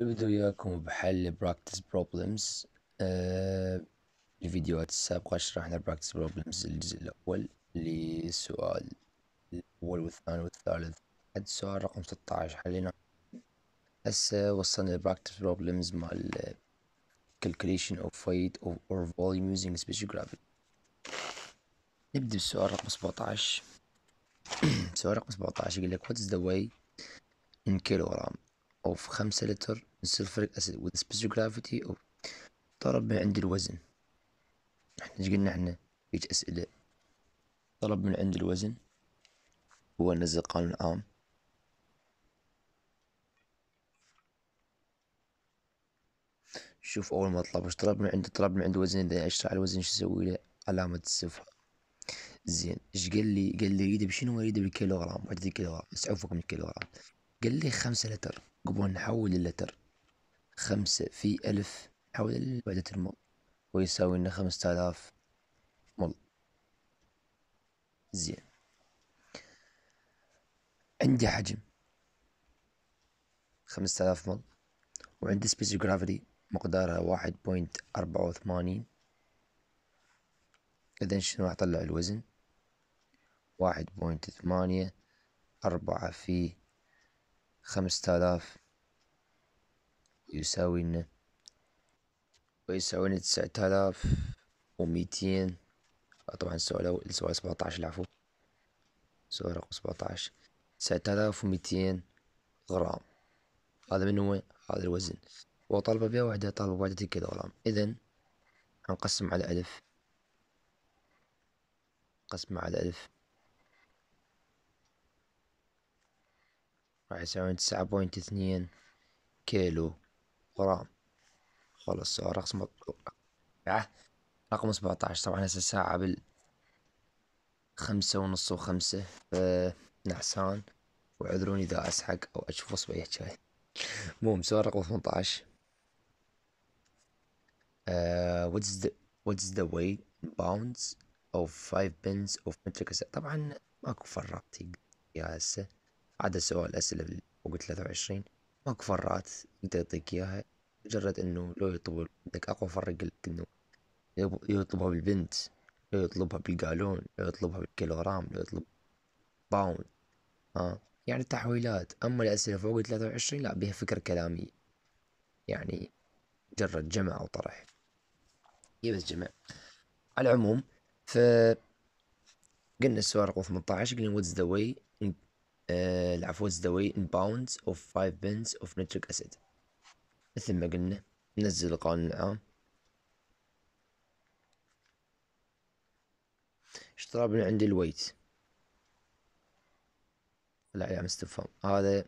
نبدو وياكم بحل براكتس بروبلمز آه الفيديوهات السابقة شرحنا براكتس بروبلمز الجزء الأول لسؤال الأول والثاني والثالث حد السؤال رقم 16 حلينا هسه وصلنا practice problems مال calculation of weight of or volume using special gravity نبدأ بالسؤال رقم 17 سؤال رقم 17 يقول لك what is the weight in kilogram of خمسة لتر من سلفريك أسيد with special gravity of طلب من عند الوزن احنا ايش قلنا احنا هيج أسئلة طلب من عند الوزن هو نزل قانون عام شوف أول ما طلب ايش طلب من عنده طلب من عند وزن إذا اشرع الوزن شو أسوي له علامة الصفر زين ايش قال لي قال لي يريده بشنو يريده بالكيلوغرام عدد الكيلوغرام بس من الكيلوغرام قال لي خمسة لتر قبل نحول اللتر خمسة في ألف حول وحدة المول ويساوي لنا خمسة آلاف مول زين عندي حجم خمسة آلاف مول وعندي سبيس جرافيتي مقدارها واحد بوينت أربعة وثمانين إذا شنو راح أطلع الوزن واحد بوينت ثمانية أربعة في خمسة آلاف يساوي لنا ويساوي لنا تسعة آلاف وميتين طبعا السؤال السؤال سبعة عشر العفو سؤال رقم سبعة عشر تسعة آلاف وميتين غرام هذا من هو هذا الوزن وطالبة بها وحدة طالب بوحدة كيلوغرام إذا هنقسم على ألف قسم على ألف راح يساويون تسعة بوينت اثنين كيلو غرام خلص سؤال رقم رقم سبعة عشر طبعا هسه الساعة بال خمسة ونص وخمسة فنعسان آه، وعذروني إذا أسحق أو أشوف أصبعي شاي مهم سؤال رقم ثمنتاش uh, آه، what's the what's the weight in pounds of five of metric طبعا ماكو فرق يا هسه عدد سواء الأسئلة فوق ثلاثة وعشرين ماكو فرات يقدر يعطيك إياها مجرد إنه لو يطلب عندك أقوى فرق قلت إنه يطلبها بالبنت لو يطلبها بالقالون لو يطلبها بالكيلوغرام لو يطلب باوند ها آه. يعني تحويلات أما الأسئلة فوق ثلاثة وعشرين لا بها فكر كلامي يعني مجرد جمع أو طرح هي إيه بس جمع على العموم ف قلنا السؤال رقم 18 قلنا واتس ذا واي آه، العفو الزدوي the weight in pounds of 5 بنز of nitric acid مثل ما قلنا ننزل القانون العام ايش طلب من عندي الويت لا يا يعني استفهام هذا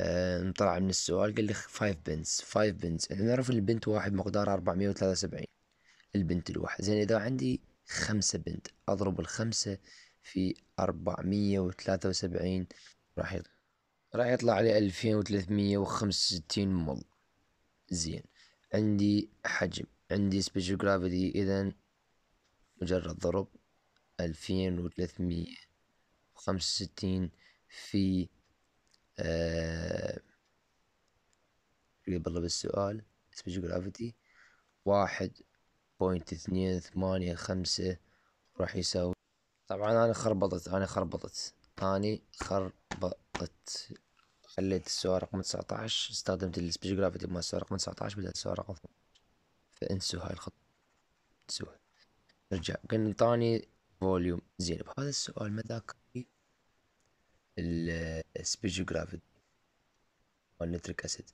آه طلع من السؤال قال لي 5 بنز 5 بنز احنا نعرف البنت واحد مقدارها 473 البنت الواحد زين اذا عندي خمسة بنت اضرب الخمسة في أربعمية وثلاثة وسبعين راح يطلع راح يطلع لي ألفين وثلاثمية وخمسة وستين مول زين عندي حجم عندي سبيشال جرافيتي إذا مجرد ضرب ألفين وثلاثمية وخمسة وستين في آه قبل بالسؤال سبيشال جرافيتي واحد بوينت اثنين ثمانية خمسة راح يساوي طبعا انا خربطت انا خربطت اني خربطت خليت السؤال رقم 19 استخدمت السبيش جرافيتي مال السؤال رقم 19 بدل السؤال رقم 12 فانسوا هاي الخط انسوها نرجع قلنا انطاني فوليوم زين بهذا السؤال ما ذاك السبيش جرافيتي مال نتريك اسيد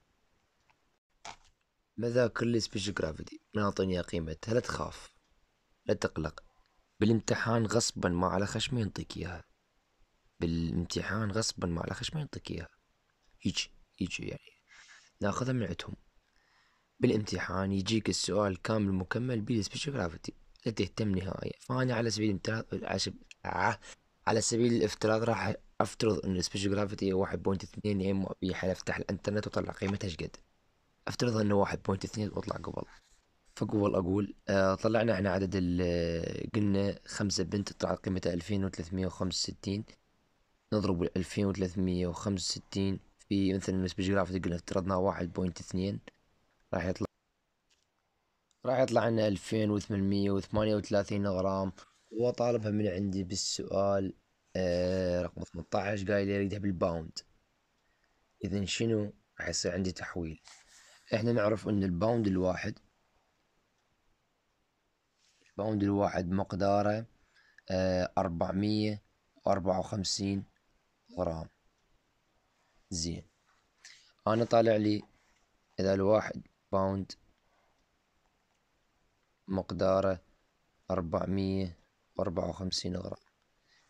ماذا لي سبيش جرافيتي من اعطيني قيمة لا تخاف لا تقلق بالامتحان غصبا ما على خش ما ينطيك اياها بالامتحان غصبا ما على خش ما ينطيك اياها يجي يجي يعني ناخذها من عندهم بالامتحان يجيك السؤال كامل مكمل بالسبيشال جرافيتي لا تهتم نهائيا فانا على سبيل الافتراض آه، على سبيل الافتراض راح افترض ان السبيشال جرافيتي 1.2 يا اما افتح الانترنت واطلع قيمتها ايش قد افترض انه 1.2 واطلع قبل فقبل أقول آه، طلعنا احنا عدد ال آه، قلنا خمسة بنت طلعت قيمتها ألفين وثلاثمية وخمسة وستين نضرب ألفين وثلاثمية وخمسة وستين في مثلا نسبة للجرافيك قلنا افترضنا واحد بوينت اثنين راح يطلع راح يطلع لنا ألفين وثمانمية وثمانية وثلاثين غرام وطالبها من عندي بالسؤال آه، رقم ثمنطعش قايل يريدها بالباوند إذا شنو راح يصير عندي تحويل احنا نعرف ان الباوند الواحد باوند الواحد مقداره آه، أربعمية وأربعة وخمسين غرام زين أنا طالع لي إذا الواحد باوند مقداره أربعمية وأربعة وخمسين غرام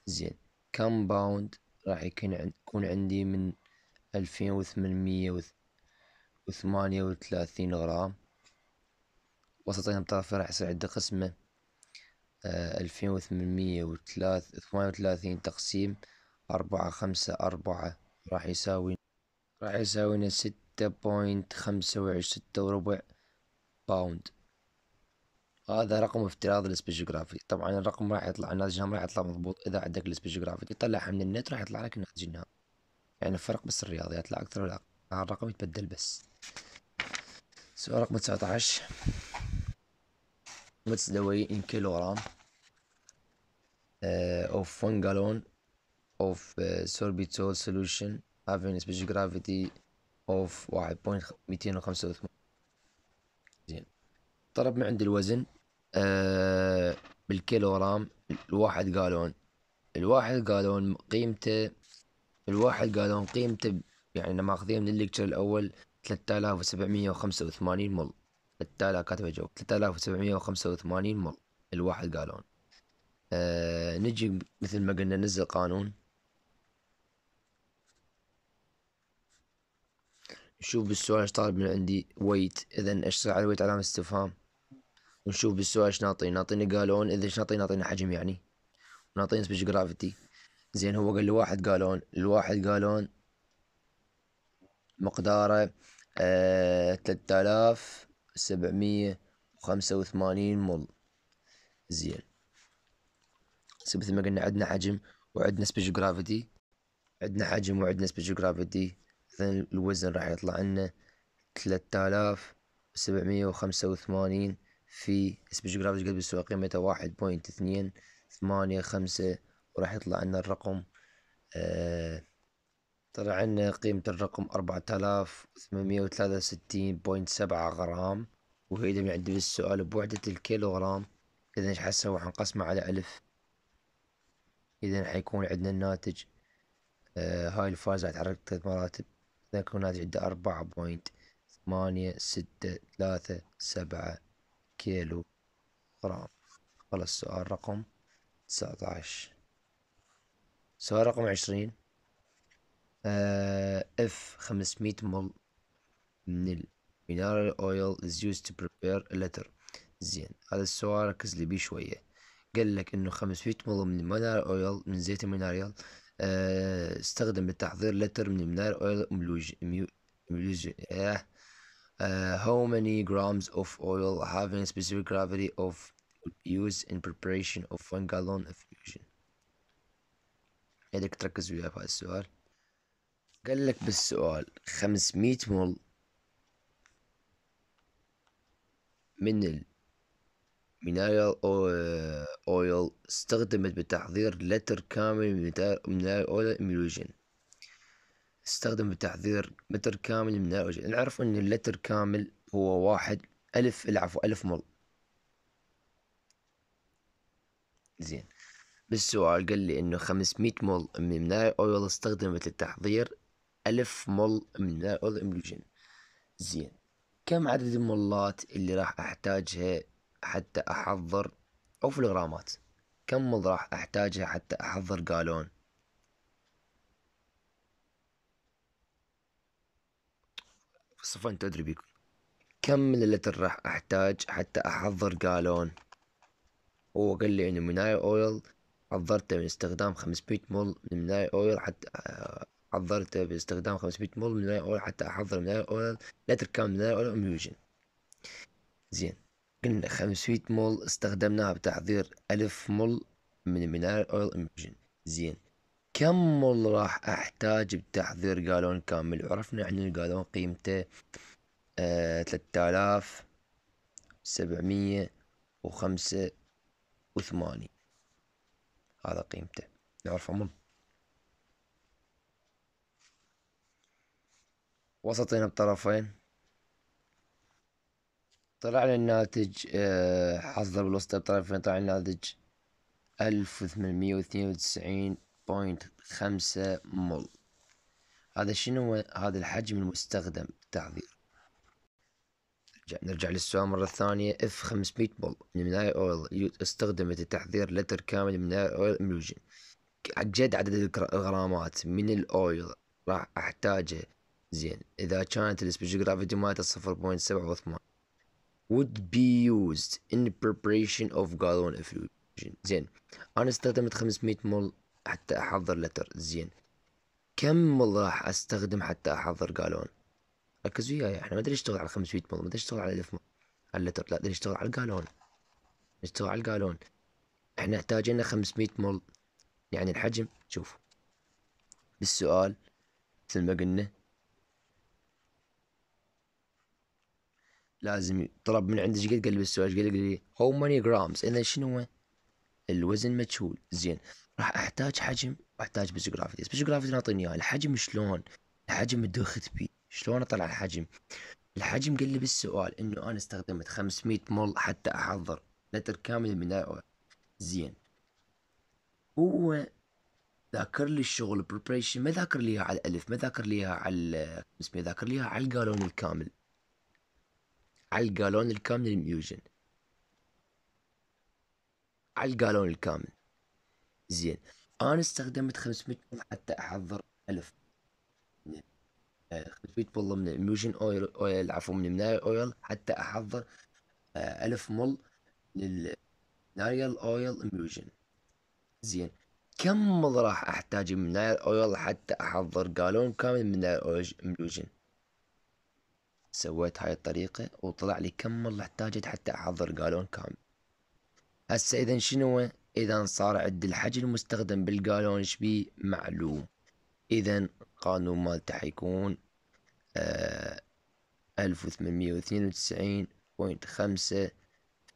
زين كم باوند راح يكون عندي من ألفين وثمانمية وثمانية وثلاثين غرام وسطين الطرفين راح يصير عندي قسمه آه، ألفين وثمنمية وثلاث ثمانية وثلاثين تقسيم أربعة خمسة أربعة راح يساوي راح يساوينا ستة بوينت خمسة وعشرين ستة وربع باوند هذا رقم افتراضي للسبيشوغرافي طبعا الرقم راح يطلع الناتج النهائي راح يطلع مضبوط اذا عندك السبيشوغرافي تطلعها من النت راح يطلع لك الناتج النهائي يعني الفرق بس الرياضيات لا اكثر ولا اقل الرقم يتبدل بس سؤال رقم 19 دوي ان كيلوغرام اوف فون جالون اوف سوربيتول سوليوشن هافين سبيش جرافيتي اوف 1.285 زين طلب من عند الوزن uh, بالكيلوغرام الواحد جالون الواحد جالون قيمته الواحد جالون قيمته يعني لما اخذين من الليكتشر الاول 3785 مول التالي كاتبه جو 3785 مر الواحد قالون أه نجي مثل ما قلنا نزل قانون نشوف بالسؤال ايش طالب من عندي ويت اذا ايش صار على الويت علامة استفهام ونشوف بالسؤال ايش ناطينا ناطينا قالون اذا ايش ناطينا ناطينا حجم يعني ناطيني سبيش جرافيتي زين هو قال لواحد قالون الواحد قالون مقداره آه آلاف سبعمية وخمسة وثمانين مول زين مثل ما قلنا عندنا حجم وعندنا سبيشال جرافيتي عندنا حجم وعندنا سبيشال جرافيتي مثلا الوزن راح يطلع لنا ثلاثة آلاف سبعمية وخمسة وثمانين في سبيشال جرافيتي قلب السوق قيمته واحد بوينت اثنين ثمانية خمسة وراح يطلع لنا الرقم آه طلع عنا قيمة الرقم أربعة آلاف وثمانمية وثلاثة وستين بوينت سبعة غرام وهيدا من عندي بالسؤال بوحدة الكيلوغرام إذا إيش حنسوي حنقسمه على ألف إذا حيكون عندنا الناتج آه هاي الفازة تحرك ثلاث مراتب إذا يكون الناتج عندنا أربعة بوينت ثمانية ستة ثلاثة سبعة كيلو غرام خلص سؤال رقم تسعة عشر سؤال رقم عشرين F خمسمية مل من ال mineral oil is used to prepare a letter زين هذا السؤال ركز لي بيه شوية قال لك انه 500 مول من mineral oil من زيت الميناريال أه استخدم لتحضير لتر من ال mineral oil أه how many grams of oil have a specific gravity of use in preparation of one gallon of fusion؟ عليك تركز وياه في هذا السؤال قال لك بالسؤال خمسمية مول من المينرال اويل استخدمت بتحضير لتر كامل من مينرال اويل اميلوجين استخدم بتحضير متر كامل من الأوجه نعرف أن اللتر كامل هو واحد ألف العفو ألف مول زين بالسؤال قال لي أنه خمسمية مول من اويل استخدمت للتحضير ألف مول من الأرض زين كم عدد المولات اللي راح أحتاجها حتى أحضر أو في الغرامات كم مول راح أحتاجها حتى أحضر قالون صفان تدري بيكم كم من اللتر راح أحتاج حتى أحضر قالون هو قال لي إنه يعني، مناي أويل حضرته من استخدام 500 مول من مناي أويل حتى آه، حضرت باستخدام 500 مول من لاير الأولى حتى أحضر من لاير الملاية الأولى لا من لاير الأولى أميوجن زين قلنا 500 مول استخدمناها بتحضير 1000 مول من لاير الأولى أميوجن زين كم مول راح أحتاج بتحضير جالون كامل عرفنا احنا الجالون قيمته آه 3785 هذا قيمته نعرفه عمر وسطين بطرفين طلع لي الناتج آه، حصل بالوسط بطرفين طلع الناتج ألف وثمانمية وثنين وتسعين بوينت خمسة مول هذا شنو هذا الحجم المستخدم التحضير نرجع, للسؤال مرة ثانية اف 500 بول من اي اويل استخدمت لتحضير لتر كامل من اي اويل املوجن عجد عدد الغرامات من الاويل راح احتاجه زين إذا كانت السبيشال جرافيتي مالته صفر بوينت سبعة وثمان would be used in preparation of gallon effusion زين أنا استخدمت 500 مول حتى أحضر لتر زين كم مول راح أستخدم حتى أحضر جالون ركز وياي احنا ما ادري اشتغل على 500 مول ما ادري اشتغل على 1000 مول على اللتر لا ادري اشتغل على الجالون نشتغل على الجالون احنا نحتاج لنا 500 مول يعني الحجم شوف بالسؤال مثل ما قلنا لازم طلب من عندي ايش قال لي السؤال ايش قال لي هاو ماني جرامز اذا شنو هو؟ الوزن مجهول زين راح احتاج حجم واحتاج بسجرافيتي بسجرافيتي نعطيني اياه الحجم شلون؟ الحجم الدوخت بي شلون اطلع الحجم؟ الحجم قال لي بالسؤال انه انا استخدمت 500 مول حتى احضر لتر كامل من زين هو ذاكر لي الشغل بريبريشن ما ذاكر لي على الالف ما ذاكر لي على 500 إيه؟ ذاكر لي على القالون الكامل على الجالون الكامل الميوجن على الجالون الكامل زين انا استخدمت 500 حتى احضر 1000 500 مل من آه، الميوجن اويل اويل عفوا من النايل اويل حتى احضر 1000 آه، مل للنايل اويل ميوجن زين كم مل راح احتاج من نايل اويل حتى احضر جالون كامل من نايل اويل ميوجن سويت هاي الطريقة وطلع لي كم اللي احتاجت حتى أحضر قالون كامل هسه إذا شنو إذا صار عد الحجم المستخدم بالقالون شبي معلوم إذا قانون مالته حيكون آه، ألف وثمانمية واثنين وتسعين بوينت خمسة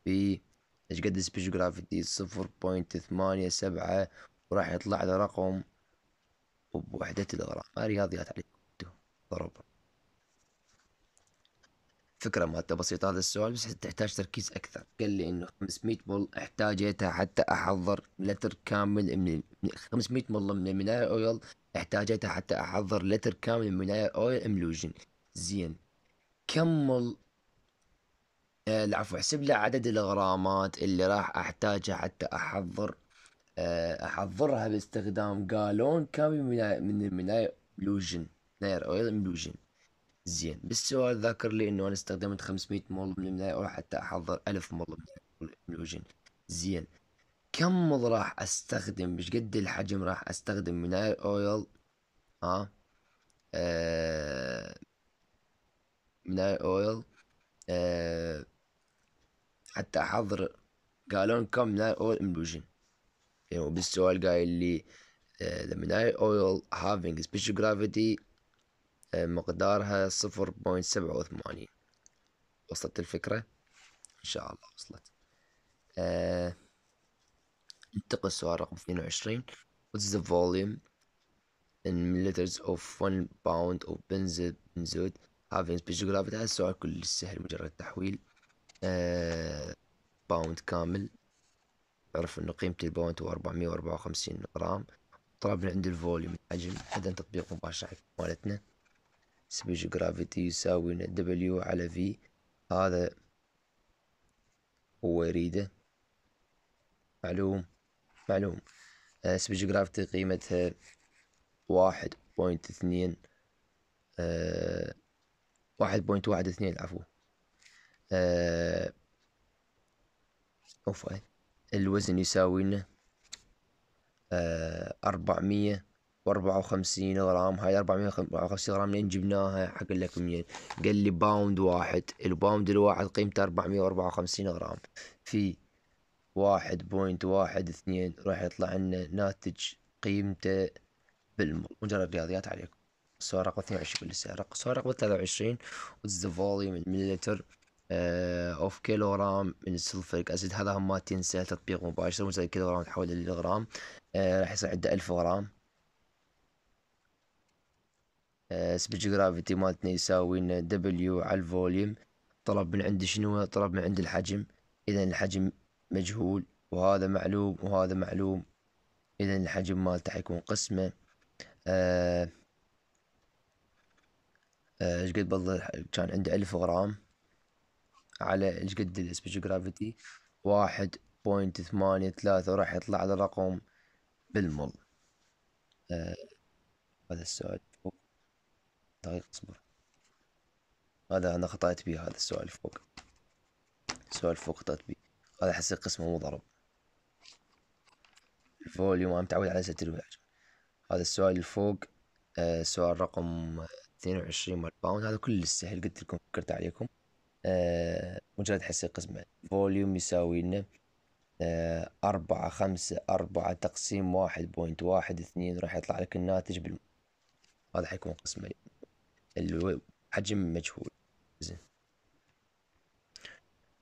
في ايش قد سبيش جرافيتي صفر بوينت ثمانية سبعة وراح يطلع له رقم وبوحدة الغرام رياضيات عليكم ضرب فكرة مالته بسيطة هذا السؤال بس تحتاج تركيز أكثر قال لي إنه 500 مول احتاجتها حتى أحضر لتر كامل من 500 مول من المناير أويل احتاجتها حتى أحضر لتر كامل من المناير أويل إملوجن زين كمل آه العفو احسب لي عدد الغرامات اللي راح أحتاجها حتى أحضر آه أحضرها باستخدام جالون كامل من من مناير إملوجن ناير أويل إملوجن زين بالسؤال ذاكر لي انه انا استخدمت 500 مول من او حتى احضر 1000 مول من الوجن زين كم مول راح استخدم مش قد الحجم راح استخدم من اويل ها آه. من اويل آه. حتى احضر قالون كم من اويل املوجن يعني إيه، بالسؤال قايل لي uh, the mineral oil having special gravity آه، مقدارها صفر بوينت سبعة وثمانين وصلت الفكرة إن شاء الله وصلت آه. انتقل السؤال رقم اثنين وعشرين is the volume in milliliters of one pound of benzoate having special gravity هذا السؤال كل سهل مجرد تحويل آه. باوند كامل عرف انه قيمة الباوند هو أربعمية وأربعة وخمسين غرام طلبنا عند الفوليوم الحجم هذا تطبيق مباشر حق مالتنا سبيش جرافيتي يساوي دبليو على في هذا هو يريده معلوم معلوم سبيش جرافيتي قيمتها واحد بوينت اثنين آه، واحد بوينت واحد اثنين عفوا آه، اوف الوزن يساوي لنا آه، أربعمية واربعة وخمسين غرام هاي أربعمية وخمسين غرام لين جبناها حق لك ين قال لي باوند واحد الباوند الواحد قيمته أربعمية وأربعة وخمسين غرام في واحد بوينت واحد اثنين راح يطلع لنا ناتج قيمته بالمول مجرد رياضيات عليكم السؤال رقم 22 بالساعة السؤال رقم 23 وز ذا فوليوم من مليلتر اوف كيلوغرام من السلفريك اسيد هذا هم ما تنسى تطبيق مباشر مثلا كيلوغرام تحول للغرام آه راح يصير عنده 1000 غرام سبيج آه، جرافيتي مالتنا يساوي دبليو على الفوليوم طلب من عند شنو طلب من عند الحجم اذا الحجم مجهول وهذا معلوم وهذا معلوم اذا الحجم مالته حيكون قسمه آه، آه، ايش قد بالضبط كان عندي ألف غرام على ايش قد السبيج جرافيتي واحد بوينت ثمانية ثلاثة وراح يطلع على رقم بالمل آه هذا السؤال دقيقة اصبر هذا أنا خطأت بيه هذا السؤال فوق السؤال فوق خطأت بيه هذا حسيت قسمه مو ضرب الفوليوم أنا متعود على ستر وياج هذا السؤال اللي فوق آه سؤال رقم اثنين وعشرين مال باوند هذا كل السهل قلت لكم فكرت عليكم آه مجرد حسيت قسمه فوليوم يساوي لنا آه، أربعة خمسة أربعة تقسيم واحد بوينت واحد اثنين راح يطلع لك الناتج بالم... هذا حيكون قسمه الحجم مجهول زين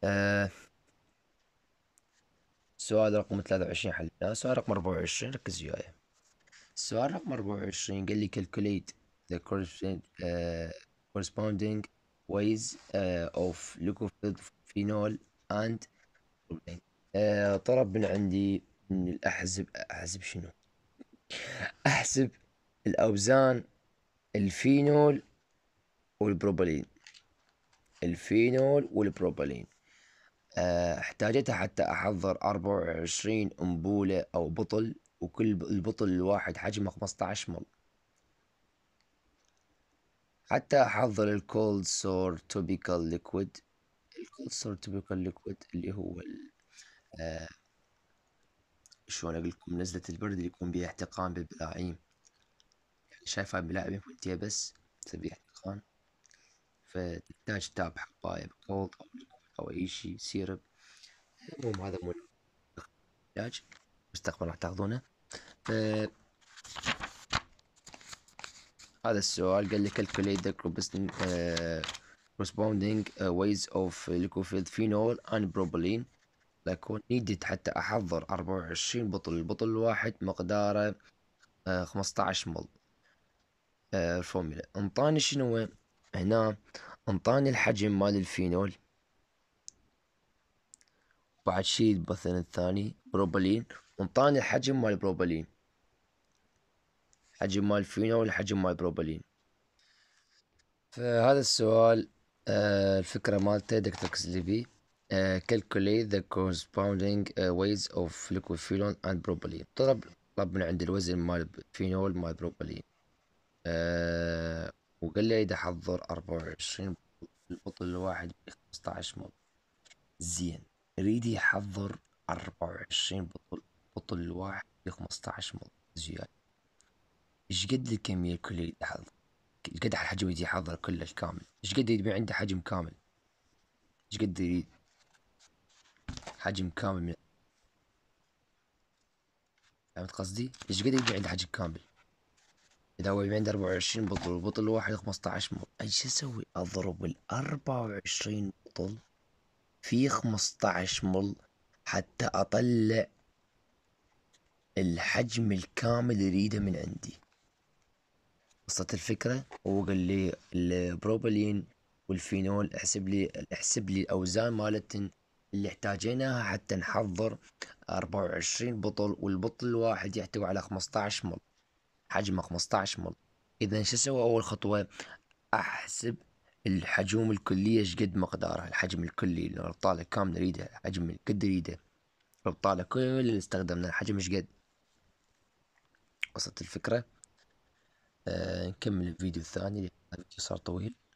آه. رقم ثلاثة وعشرين حلناه سؤال رقم أربعة وعشرين ركز وياي السؤال رقم أربعة وعشرين قال لي calculate the آه، corresponding ways آه، of leucophenol and اند آه، طلب من عندي من أحسب أحسب شنو أحسب الأوزان الفينول والبروبلين الفينول والبروبلين آه، احتاجتها حتى أحضر 24 وعشرين أمبولة أو بطل وكل البطل الواحد حجمه 15 مل حتى أحضر الكولد سور توبيكال ليكويد الكولد سور توبيكال ليكويد اللي هو آه شلون أقول لكم نزلة البرد اللي يكون بها احتقان بالبلاعيم يعني شايفها بلاعبين وانتي بس تبي احتقان فتحتاج تتابع حباية بخوض أو أو أي شيء سيرب المهم هذا مو تحتاج مستقبل راح تاخذونه ف هذا السؤال قال لي كالكوليت ذا uh, corresponding ويز اوف ليكوفيلد فينول اند بروبولين لكون نيدت حتى أحضر 24 بطل البطل الواحد مقداره 15 مل فورميلا انطاني شنو هنا انطاني الحجم مال الفينول بعد شي البثن الثاني بروبلين انطاني الحجم مال البروبلين حجم مال الفينول حجم مال البروبلين فهذا السؤال آه، الفكرة مالته دكتور تركز Uh, آه، calculate the corresponding uh, weights of liquid phenol and propylene طلب طلب من عند الوزن مال الفينول مال البروبلين uh, وقال لي إذا حضر 24 البطل الواحد ب 15 مود زين اريد يحضر 24 بطل بطل الواحد ب 15 مود زيادة ايش قد الكمية الكليه اللي يحضر ايش قد الحجم اللي يحضر كله الكامل ايش قد يبيع عنده حجم كامل ايش قد يريد حجم كامل من فهمت قصدي ايش قد يبيع عنده حجم كامل إذا هو عندي أربعة وعشرين بطل والبطل الواحد 15 بطل أيش أسوي؟ أضرب ال وعشرين بطل في 15 مل حتى أطلع الحجم الكامل اللي يريده من عندي وصلت الفكرة هو قال لي البروبولين والفينول احسب لي احسب لي الأوزان مالتن اللي احتاجيناها حتى نحضر أربعة وعشرين بطل والبطل الواحد يحتوي على 15 مل حجمها 15 مل اذا شو اسوي اول خطوه احسب الحجوم الكلية قد مقدارها الحجم الكلي الطاله كامل نريده الحجم قد نريده الطاله كل اللي استخدمنا الحجم ايش قد وصلت الفكرة آه نكمل الفيديو الثاني الفيديو صار طويل